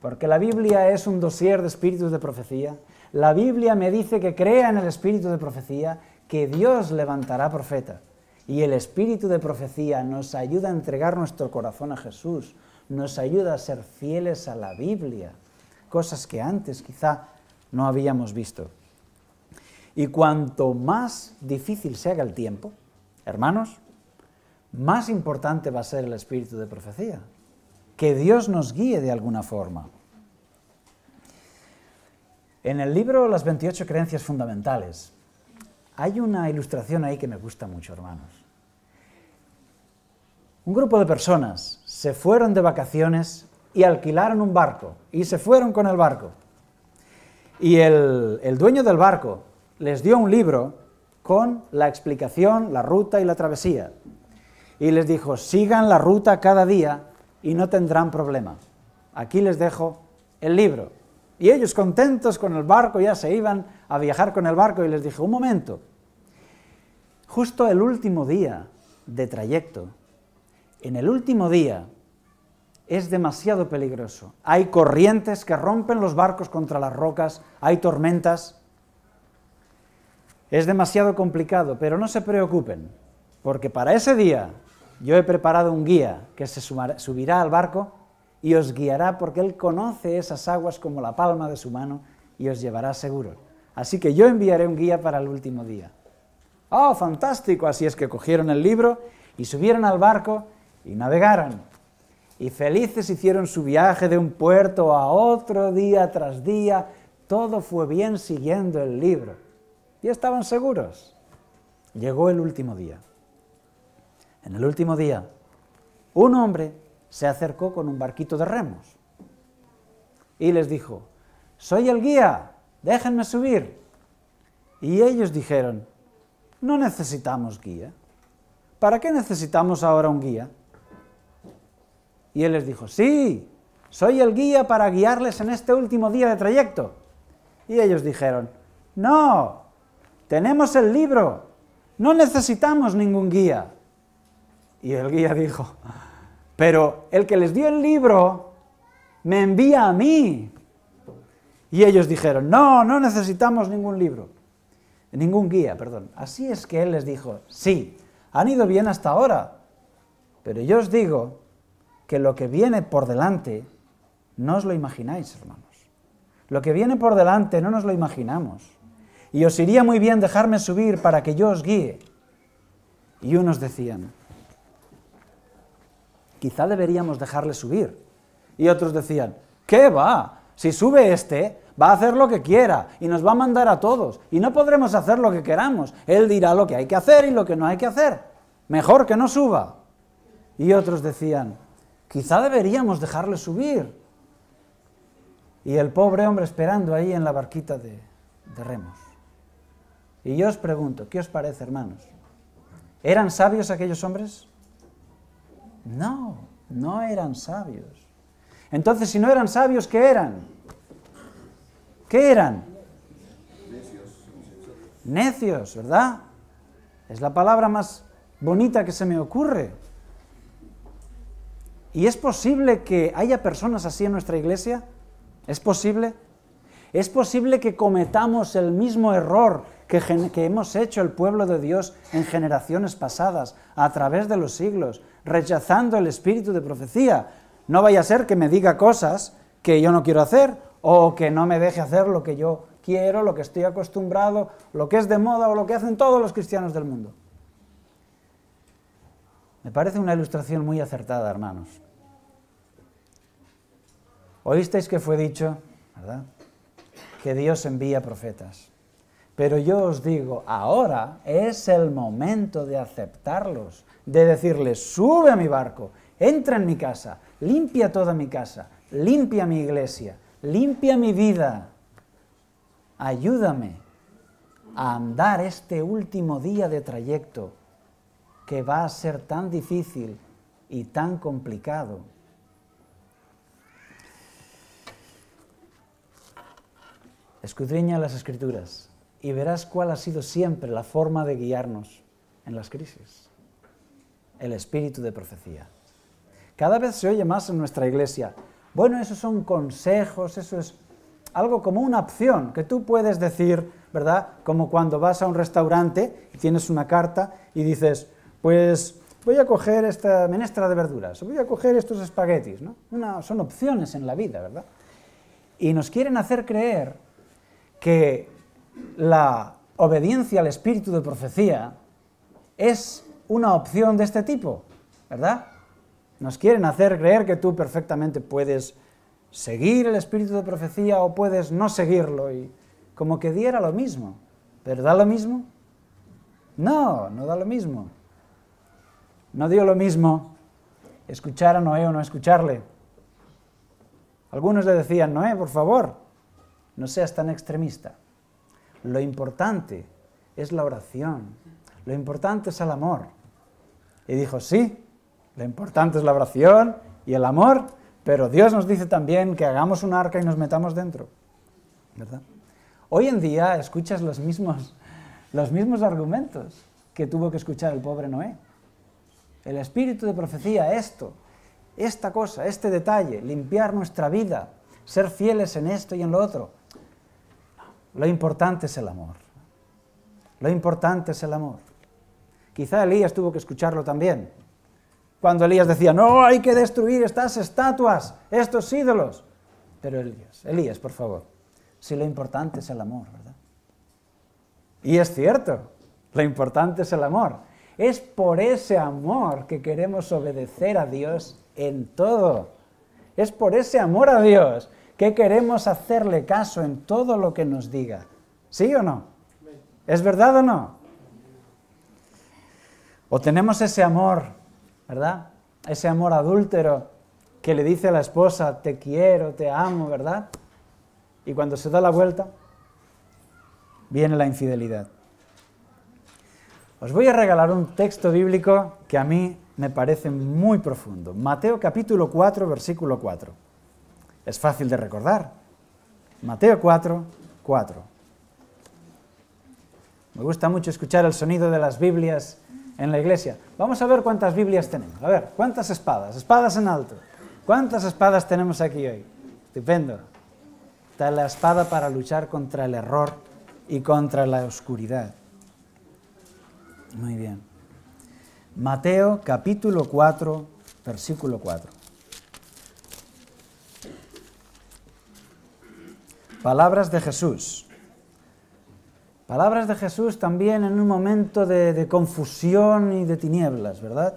Porque la Biblia es un dosier de Espíritu de profecía. La Biblia me dice que crea en el espíritu de profecía, que Dios levantará profeta. Y el espíritu de profecía nos ayuda a entregar nuestro corazón a Jesús, nos ayuda a ser fieles a la Biblia, cosas que antes quizá no habíamos visto. Y cuanto más difícil se haga el tiempo, hermanos, más importante va a ser el espíritu de profecía, que Dios nos guíe de alguna forma. En el libro Las 28 Creencias Fundamentales, hay una ilustración ahí que me gusta mucho, hermanos. Un grupo de personas se fueron de vacaciones y alquilaron un barco y se fueron con el barco. Y el, dueño del barco les dio un libro con la explicación, la ruta y la travesía. Y les dijo, sigan la ruta cada día y no tendrán problema. Aquí les dejo el libro. Y ellos contentos con el barco, ya se iban a viajar con el barco y les dije, un momento, justo el último día de trayecto, en el último día es demasiado peligroso. Hay corrientes que rompen los barcos contra las rocas, hay tormentas. Es demasiado complicado, pero no se preocupen, porque para ese día yo he preparado un guía que se subirá al barco y os guiará porque Él conoce esas aguas como la palma de su mano y os llevará seguro. Así que yo enviaré un guía para el último día. ¡Oh, fantástico! Así es que cogieron el libro y subieron al barco y navegaron. Y felices hicieron su viaje de un puerto a otro día tras día. Todo fue bien siguiendo el libro. Y estaban seguros. Llegó el último día. En el último día, un hombre se acercó con un barquito de remos y les dijo, soy el guía, déjenme subir. Y ellos dijeron, no necesitamos guía. ¿Para qué necesitamos ahora un guía? Y él les dijo, sí, soy el guía para guiarles en este último día de trayecto. Y ellos dijeron, no, tenemos el libro, no necesitamos ningún guía. Y el guía dijo, pero el que les dio el libro me envía a mí. Y ellos dijeron, no, no necesitamos ningún libro, ningún guía, perdón. Así es que él les dijo, sí, han ido bien hasta ahora, pero yo os digo que lo que viene por delante no os lo imagináis, hermanos. Lo que viene por delante no nos lo imaginamos. Y os iría muy bien dejarme subir para que yo os guíe. Y unos decían, quizá deberíamos dejarle subir. Y otros decían, ¿qué va? Si sube este, va a hacer lo que quiera y nos va a mandar a todos y no podremos hacer lo que queramos. Él dirá lo que hay que hacer y lo que no hay que hacer. Mejor que no suba. Y otros decían, quizá deberíamos dejarle subir. Y el pobre hombre esperando ahí en la barquita de, de remos. Y yo os pregunto, ¿qué os parece, hermanos? ¿Eran sabios aquellos hombres? No, no eran sabios. Entonces, si no eran sabios, ¿qué eran? ¿Qué eran? Necios. ¿verdad? Es la palabra más bonita que se me ocurre. ¿Y es posible que haya personas así en nuestra iglesia? ¿Es posible? ¿Es posible que cometamos el mismo error que, que, hemos hecho el pueblo de Dios en generaciones pasadas, a través de los siglos, rechazando el espíritu de profecía. No vaya a ser que me diga cosas que yo no quiero hacer o que no me deje hacer lo que yo quiero, lo que estoy acostumbrado, lo que es de moda o lo que hacen todos los cristianos del mundo. Me parece una ilustración muy acertada, hermanos. Oísteis que fue dicho, ¿verdad? Que Dios envía profetas. Pero yo os digo, ahora es el momento de aceptarlos, de decirles, sube a mi barco, entra en mi casa, limpia toda mi casa, limpia mi iglesia, limpia mi vida, ayúdame a andar este último día de trayecto que va a ser tan difícil y tan complicado. Escudriña las escrituras y verás cuál ha sido siempre la forma de guiarnos en las crisis el espíritu de profecía. Cada vez se oye más en nuestra iglesia. Bueno, esos son consejos, eso es algo como una opción que tú puedes decir, ¿verdad? Como cuando vas a un restaurante y tienes una carta y dices, pues voy a coger esta menestra de verduras, voy a coger estos espaguetis, ¿no? son opciones en la vida, ¿verdad? Y nos quieren hacer creer que la obediencia al espíritu de profecía es una opción de este tipo, ¿verdad? Nos quieren hacer creer que tú perfectamente puedes seguir el espíritu de profecía o puedes no seguirlo y como que diera lo mismo. ¿Verdad lo mismo? No, no da lo mismo. No dio lo mismo escuchar a Noé o no escucharle. Algunos le decían, Noé, por favor, no seas tan extremista. Lo importante es la oración, lo importante es el amor, y dijo, sí, lo importante es la oración y el amor, pero Dios nos dice también que hagamos un arca y nos metamos dentro. Hoy en día escuchas los mismos, los mismos argumentos que tuvo que escuchar el pobre Noé. El espíritu de profecía, esto, esta cosa, este detalle, limpiar nuestra vida, ser fieles en esto y en lo otro. Lo importante es el amor. Lo importante es el amor. Quizá Elías tuvo que escucharlo también. Cuando Elías decía, no, hay que destruir estas estatuas, estos ídolos. Pero Elías, Elías, por favor, si lo importante es el amor, ¿verdad? Y es cierto, lo importante es el amor. Es por ese amor que queremos obedecer a Dios en todo. Es por ese amor a Dios que queremos hacerle caso en todo lo que nos diga. ¿Sí o no? ¿Es verdad o no? O tenemos ese amor, ¿verdad? Ese amor adúltero que le dice a la esposa, te quiero, te amo, ¿verdad? Y cuando se da la vuelta, viene la infidelidad. Os voy a regalar un texto bíblico que a mí me parece muy profundo. Mateo capítulo 4, versículo 4. Es fácil de recordar. Mateo 4, 4. Me gusta mucho escuchar el sonido de las Biblias en la iglesia. Vamos a ver cuántas Biblias tenemos. A ver, ¿cuántas espadas? Espadas en alto. ¿Cuántas espadas tenemos aquí hoy? Estupendo. Está la espada para luchar contra el error y contra la oscuridad. Muy bien. Mateo capítulo 4, versículo 4. Palabras de Jesús. Palabras de Jesús también en un momento de, confusión y de tinieblas, ¿verdad?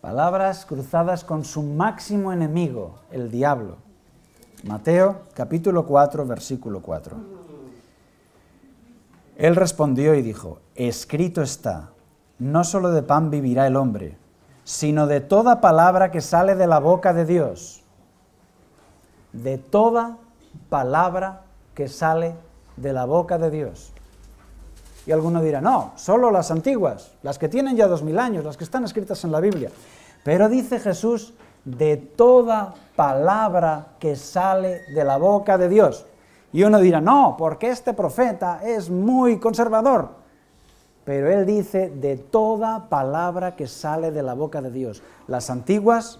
Palabras cruzadas con su máximo enemigo, el diablo. Mateo capítulo 4, versículo 4. Él respondió y dijo, escrito está, no solo de pan vivirá el hombre, sino de toda palabra que sale de la boca de Dios. De toda palabra que sale de la boca de Dios. Y alguno dirá, no, solo las antiguas, las que tienen ya dos mil años, las que están escritas en la Biblia. Pero dice Jesús, de toda palabra que sale de la boca de Dios. Y uno dirá, no, porque este profeta es muy conservador. Pero él dice, de toda palabra que sale de la boca de Dios, las antiguas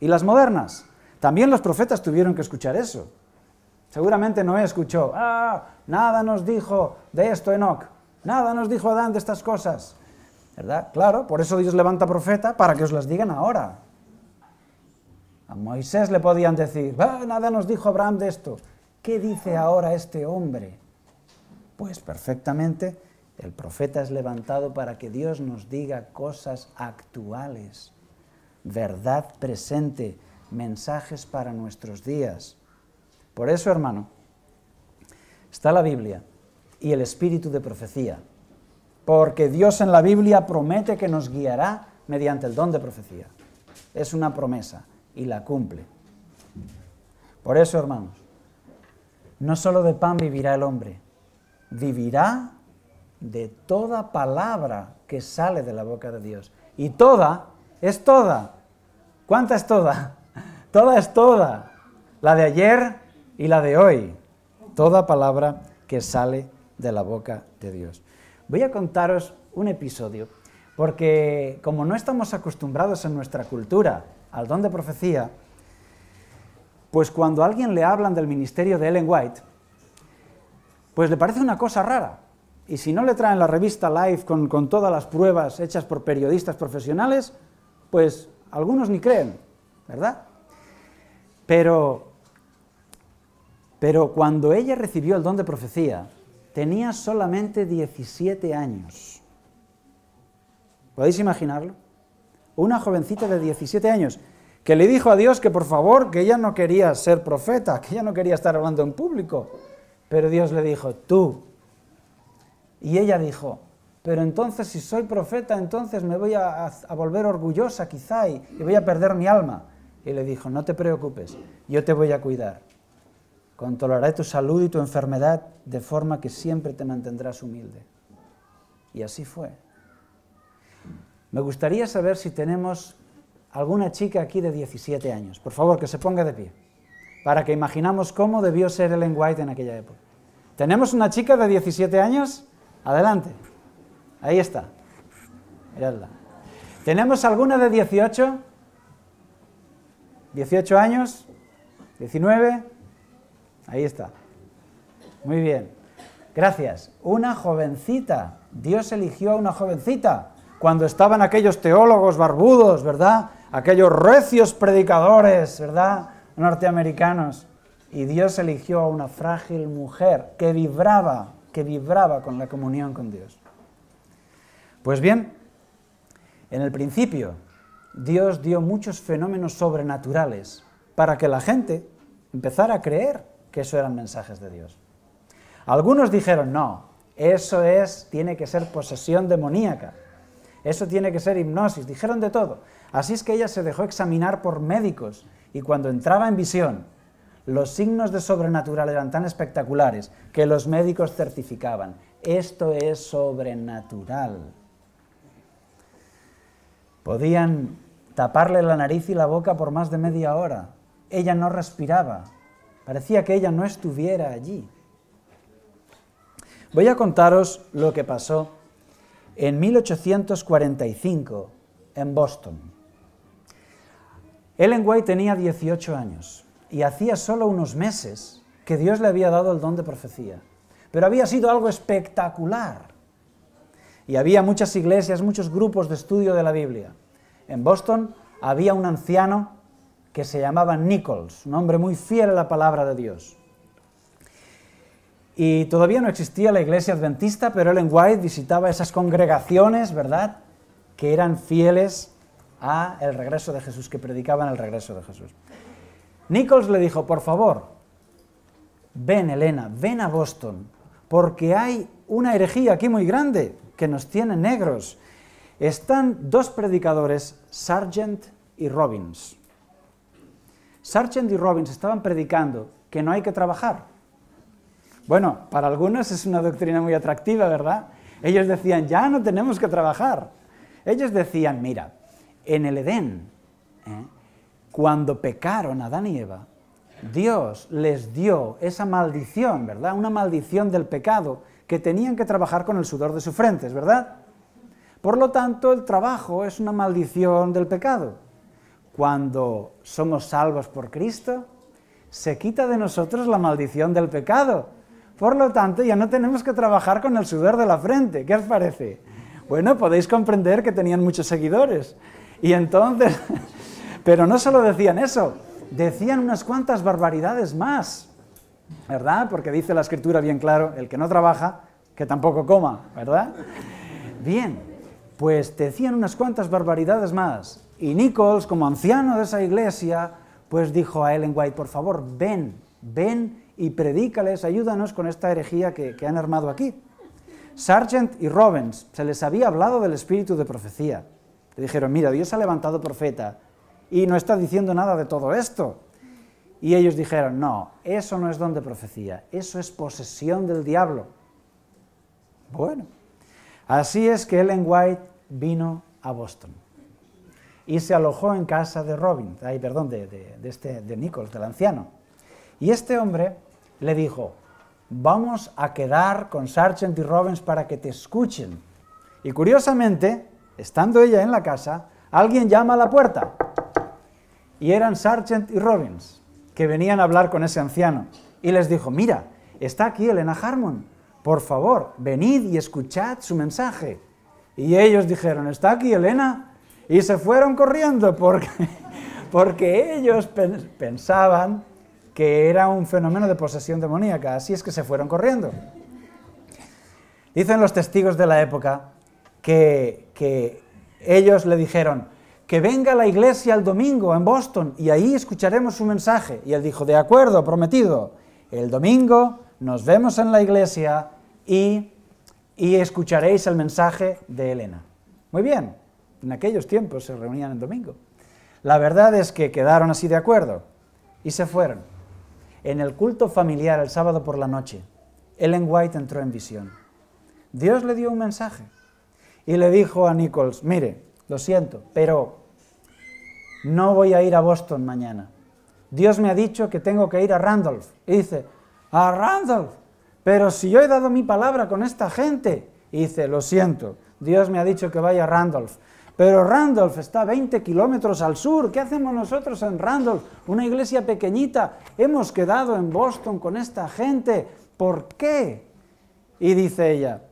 y las modernas. También los profetas tuvieron que escuchar eso. Seguramente Noé escuchó, ah, nada nos dijo de esto Enoch, nada nos dijo Adán de estas cosas. ¿Verdad? Claro, por eso Dios levanta profeta para que os las digan ahora. A Moisés le podían decir, ah, nada nos dijo Abraham de esto. ¿Qué dice ahora este hombre? Pues perfectamente, el profeta es levantado para que Dios nos diga cosas actuales, verdad presente, mensajes para nuestros días. Por eso, hermano, está la Biblia y el espíritu de profecía, porque Dios en la Biblia promete que nos guiará mediante el don de profecía. Es una promesa y la cumple. Por eso, hermanos, no solo de pan vivirá el hombre, vivirá de toda palabra que sale de la boca de Dios. Y toda es toda. ¿Cuánta es toda? <laughs> Toda es toda. La de ayer, y la de hoy, toda palabra que sale de la boca de Dios. Voy a contaros un episodio, porque como no estamos acostumbrados en nuestra cultura al don de profecía, pues cuando a alguien le hablan del ministerio de Ellen White, pues le parece una cosa rara. Y si no le traen la revista Life con, con todas las pruebas hechas por periodistas profesionales, pues algunos ni creen, ¿verdad? Pero pero cuando ella recibió el don de profecía, tenía solamente 17 años. ¿Podéis imaginarlo? Una jovencita de 17 años que le dijo a Dios que por favor, que ella no quería ser profeta, que ella no quería estar hablando en público. Pero Dios le dijo, tú. Y ella dijo, pero entonces si soy profeta, entonces me voy a, volver orgullosa quizá y voy a perder mi alma. Y le dijo, no te preocupes, yo te voy a cuidar. Controlaré tu salud y tu enfermedad de forma que siempre te mantendrás humilde. Y así fue. Me gustaría saber si tenemos alguna chica aquí de 17 años. Por favor, que se ponga de pie, para que imaginamos cómo debió ser Ellen White en aquella época. ¿Tenemos una chica de 17 años? Adelante. Ahí está. Miradla. ¿Tenemos alguna de 18? ¿18 años? ¿19? Ahí está. Muy bien. Gracias. Una jovencita. Dios eligió a una jovencita. Cuando estaban aquellos teólogos barbudos, ¿verdad? Aquellos recios predicadores, ¿verdad? Norteamericanos. Y Dios eligió a una frágil mujer que vibraba, que vibraba con la comunión con Dios. Pues bien, en el principio, Dios dio muchos fenómenos sobrenaturales para que la gente empezara a creer que eso eran mensajes de Dios. Algunos dijeron, no, eso es, tiene que ser posesión demoníaca, eso tiene que ser hipnosis, dijeron de todo. Así es que ella se dejó examinar por médicos y cuando entraba en visión, los signos de sobrenatural eran tan espectaculares que los médicos certificaban, esto es sobrenatural. Podían taparle la nariz y la boca por más de media hora. Ella no respiraba, Parecía que ella no estuviera allí. Voy a contaros lo que pasó en 1845 en Boston. Ellen White tenía 18 años y hacía solo unos meses que Dios le había dado el don de profecía. Pero había sido algo espectacular. Y había muchas iglesias, muchos grupos de estudio de la Biblia. En Boston había un anciano que se llamaba Nichols, un hombre muy fiel a la palabra de Dios. Y todavía no existía la iglesia adventista, pero Ellen White visitaba esas congregaciones, ¿verdad?, que eran fieles a el regreso de Jesús, que predicaban el regreso de Jesús. Nichols le dijo, por favor, ven Elena, ven a Boston, porque hay una herejía aquí muy grande que nos tiene negros. Están dos predicadores, Sargent y Robbins. Sargent y Robbins estaban predicando que no hay que trabajar. Bueno, para algunos es una doctrina muy atractiva, ¿verdad? Ellos decían, ya no tenemos que trabajar. Ellos decían, mira, en el Edén, ¿eh? cuando pecaron Adán y Eva, Dios les dio esa maldición, ¿verdad? Una maldición del pecado, que tenían que trabajar con el sudor de sus frentes, ¿verdad? Por lo tanto, el trabajo es una maldición del pecado cuando somos salvos por Cristo, se quita de nosotros la maldición del pecado. Por lo tanto, ya no tenemos que trabajar con el sudor de la frente. ¿Qué os parece? Bueno, podéis comprender que tenían muchos seguidores. Y entonces, <laughs> pero no solo decían eso, decían unas cuantas barbaridades más, ¿verdad? Porque dice la escritura bien claro, el que no trabaja, que tampoco coma, ¿verdad? Bien, pues decían unas cuantas barbaridades más. Y Nichols, como anciano de esa iglesia, pues dijo a Ellen White, por favor, ven, ven y predícales, ayúdanos con esta herejía que, han armado aquí. Sargent y Robbins, se les había hablado del espíritu de profecía. Le dijeron, mira, Dios ha levantado profeta y no está diciendo nada de todo esto. Y ellos dijeron, no, eso no es donde profecía, eso es posesión del diablo. Bueno, así es que Ellen White vino a Boston y se alojó en casa de Robbins, ay, perdón, de, de, este, de Nichols, del anciano. Y este hombre le dijo, vamos a quedar con Sargent y Robbins para que te escuchen. Y curiosamente, estando ella en la casa, alguien llama a la puerta. Y eran Sargent y Robbins, que venían a hablar con ese anciano. Y les dijo, mira, está aquí Elena Harmon, por favor, venid y escuchad su mensaje. Y ellos dijeron, ¿está aquí Elena? Y se fueron corriendo porque, <laughs> porque ellos pensaban que era un fenómeno de posesión demoníaca, así es que se fueron corriendo. Dicen los testigos de la época que, que ellos le dijeron, que venga a la iglesia el domingo en Boston y ahí escucharemos su mensaje. Y él dijo, de acuerdo, prometido, el domingo nos vemos en la iglesia y, y escucharéis el mensaje de Elena. Muy bien en aquellos tiempos se reunían el domingo. La verdad es que quedaron así de acuerdo y se fueron. En el culto familiar el sábado por la noche, Ellen White entró en visión. Dios le dio un mensaje y le dijo a Nichols, mire, lo siento, pero no voy a ir a Boston mañana. Dios me ha dicho que tengo que ir a Randolph. Y dice, a Randolph, pero si yo he dado mi palabra con esta gente. dice, lo siento, Dios me ha dicho que vaya a Randolph, pero Randolph está 20 kilómetros al sur. ¿Qué hacemos nosotros en Randolph? Una iglesia pequeñita. Hemos quedado en Boston con esta gente. ¿Por qué? Y dice ella,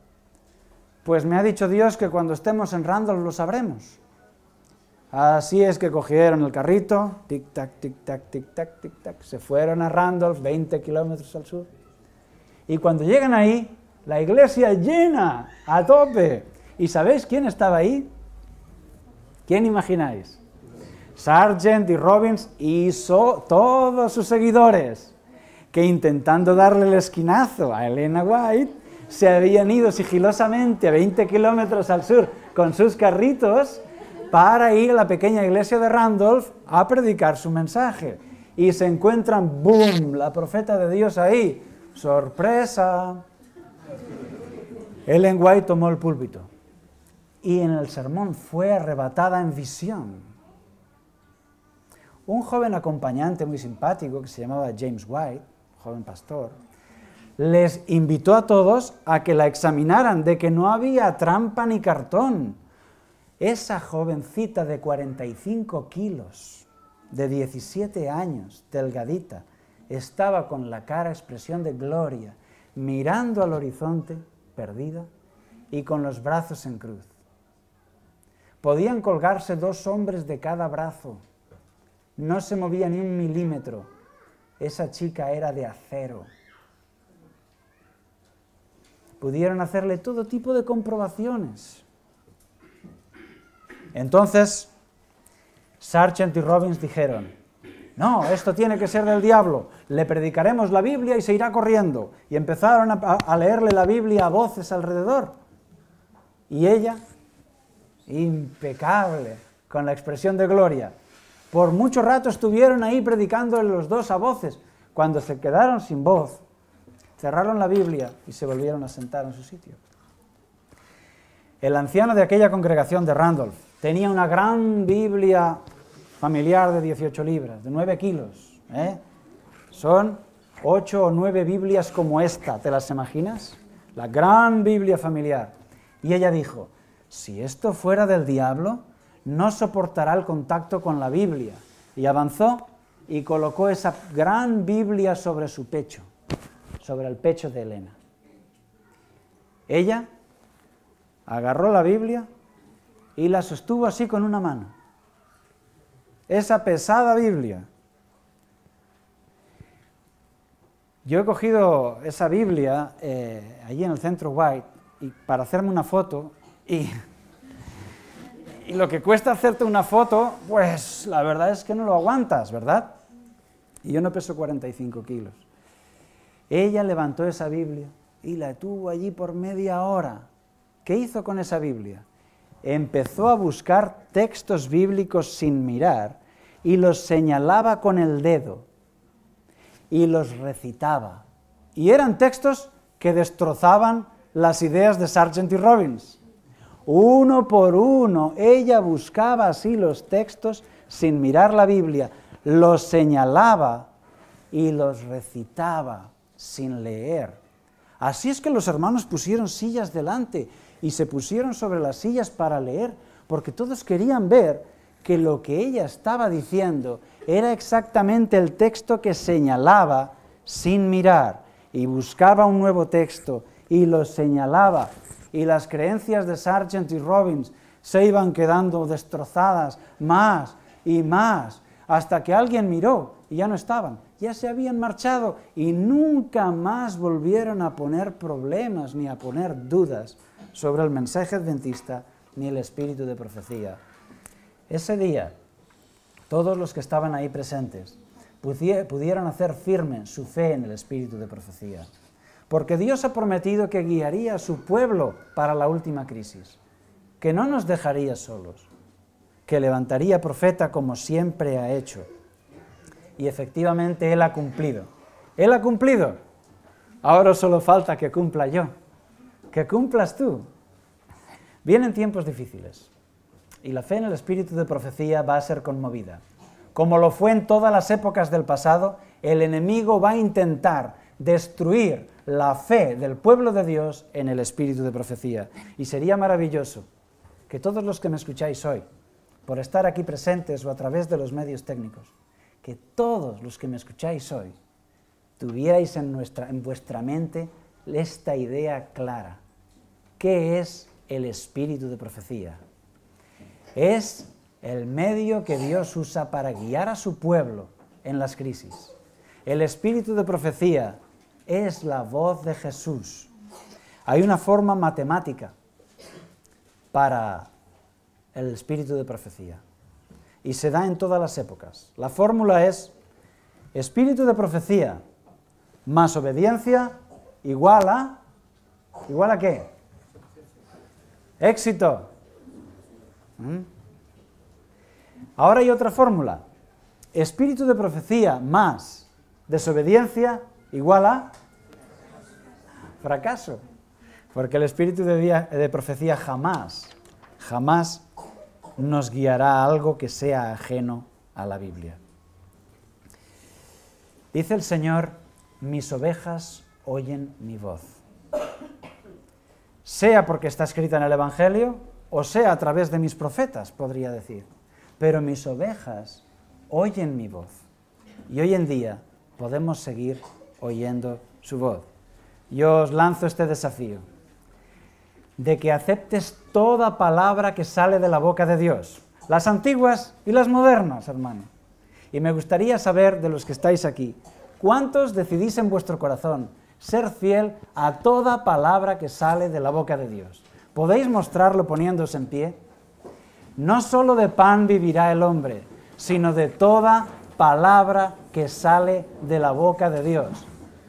pues me ha dicho Dios que cuando estemos en Randolph lo sabremos. Así es que cogieron el carrito, tic-tac, tic-tac, tic-tac, tic-tac, se fueron a Randolph, 20 kilómetros al sur. Y cuando llegan ahí, la iglesia llena, a tope. ¿Y sabéis quién estaba ahí? ¿Quién imagináis? Sargent y Robbins hizo todos sus seguidores que intentando darle el esquinazo a Elena White, se habían ido sigilosamente a 20 kilómetros al sur con sus carritos para ir a la pequeña iglesia de Randolph a predicar su mensaje. Y se encuentran, ¡boom!, la profeta de Dios ahí. ¡Sorpresa! Ellen White tomó el púlpito y en el sermón fue arrebatada en visión. Un joven acompañante muy simpático que se llamaba James White, joven pastor, les invitó a todos a que la examinaran, de que no había trampa ni cartón. Esa jovencita de 45 kilos, de 17 años, delgadita, estaba con la cara expresión de gloria, mirando al horizonte, perdida, y con los brazos en cruz. Podían colgarse dos hombres de cada brazo. No se movía ni un milímetro. Esa chica era de acero. Pudieron hacerle todo tipo de comprobaciones. Entonces, Sargent y Robbins dijeron, no, esto tiene que ser del diablo, le predicaremos la Biblia y se irá corriendo. Y empezaron a, a leerle la Biblia a voces alrededor. Y ella impecable, con la expresión de gloria. Por mucho rato estuvieron ahí predicando los dos a voces. Cuando se quedaron sin voz, cerraron la Biblia y se volvieron a sentar en su sitio. El anciano de aquella congregación de Randolph tenía una gran Biblia familiar de 18 libras, de 9 kilos. ¿eh? Son 8 o 9 Biblias como esta, ¿te las imaginas? La gran Biblia familiar. Y ella dijo, si esto fuera del diablo, no soportará el contacto con la Biblia. Y avanzó y colocó esa gran Biblia sobre su pecho, sobre el pecho de Elena. Ella agarró la Biblia y la sostuvo así con una mano. Esa pesada Biblia. Yo he cogido esa Biblia eh, allí en el centro White y para hacerme una foto y, lo que cuesta hacerte una foto, pues la verdad es que no lo aguantas, ¿verdad? Y yo no peso 45 kilos. Ella levantó esa Biblia y la tuvo allí por media hora. ¿Qué hizo con esa Biblia? Empezó a buscar textos bíblicos sin mirar y los señalaba con el dedo y los recitaba. Y eran textos que destrozaban las ideas de Sargent y Robbins uno por uno, ella buscaba así los textos sin mirar la Biblia, los señalaba y los recitaba sin leer. Así es que los hermanos pusieron sillas delante y se pusieron sobre las sillas para leer, porque todos querían ver que lo que ella estaba diciendo era exactamente el texto que señalaba sin mirar, y buscaba un nuevo texto y lo señalaba y las creencias de Sargent y Robbins se iban quedando destrozadas más y más, hasta que alguien miró y ya no estaban, ya se habían marchado y nunca más volvieron a poner problemas ni a poner dudas sobre el mensaje adventista ni el espíritu de profecía. Ese día, todos los que estaban ahí presentes pudieron hacer firme su fe en el espíritu de profecía porque Dios ha prometido que guiaría a su pueblo para la última crisis, que no nos dejaría solos, que levantaría profeta como siempre ha hecho. Y efectivamente Él ha cumplido. Él ha cumplido. Ahora solo falta que cumpla yo, que cumplas tú. Vienen tiempos difíciles y la fe en el espíritu de profecía va a ser conmovida. Como lo fue en todas las épocas del pasado, el enemigo va a intentar destruir la fe del pueblo de Dios en el espíritu de profecía. Y sería maravilloso que todos los que me escucháis hoy, por estar aquí presentes o a través de los medios técnicos, que todos los que me escucháis hoy tuvierais en, nuestra, en vuestra mente esta idea clara. ¿Qué es el espíritu de profecía? Es el medio que Dios usa para guiar a su pueblo en las crisis. El espíritu de profecía es la voz de Jesús. Hay una forma matemática para el espíritu de profecía y se da en todas las épocas. La fórmula es espíritu de profecía más obediencia igual a igual a qué? Éxito. ¿Mm? Ahora hay otra fórmula. Espíritu de profecía más desobediencia igual a fracaso. Porque el espíritu de, profecía jamás, jamás nos guiará a algo que sea ajeno a la Biblia. Dice el Señor, mis ovejas oyen mi voz. Sea porque está escrita en el Evangelio o sea a través de mis profetas, podría decir. Pero mis ovejas oyen mi voz. Y hoy en día podemos seguir oyendo su voz. Yo os lanzo este desafío, de que aceptes toda palabra que sale de la boca de Dios, las antiguas y las modernas, hermano. Y me gustaría saber de los que estáis aquí, ¿cuántos decidís en vuestro corazón ser fiel a toda palabra que sale de la boca de Dios? ¿Podéis mostrarlo poniéndose en pie? No solo de pan vivirá el hombre, sino de toda palabra que sale de la boca de Dios.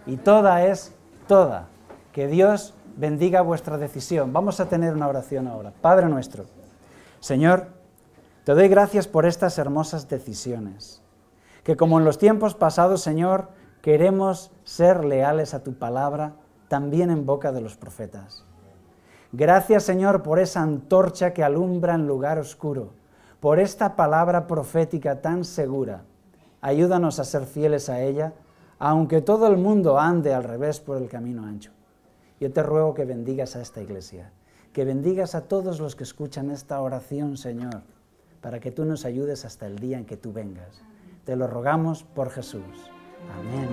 Y toda es toda. Que Dios bendiga vuestra decisión. Vamos a tener una oración ahora. Padre nuestro, Señor, te doy gracias por estas hermosas decisiones. Que como en los tiempos pasados, Señor, queremos ser leales a tu palabra, también en boca de los profetas. Gracias, Señor, por esa antorcha que alumbra en lugar oscuro, por esta palabra profética tan segura Ayúdanos a ser fieles a ella, aunque todo el mundo ande al revés por el camino ancho. Yo te ruego que bendigas a esta iglesia, que bendigas a todos los que escuchan esta oración, Señor, para que tú nos ayudes hasta el día en que tú vengas. Te lo rogamos por Jesús. Amén.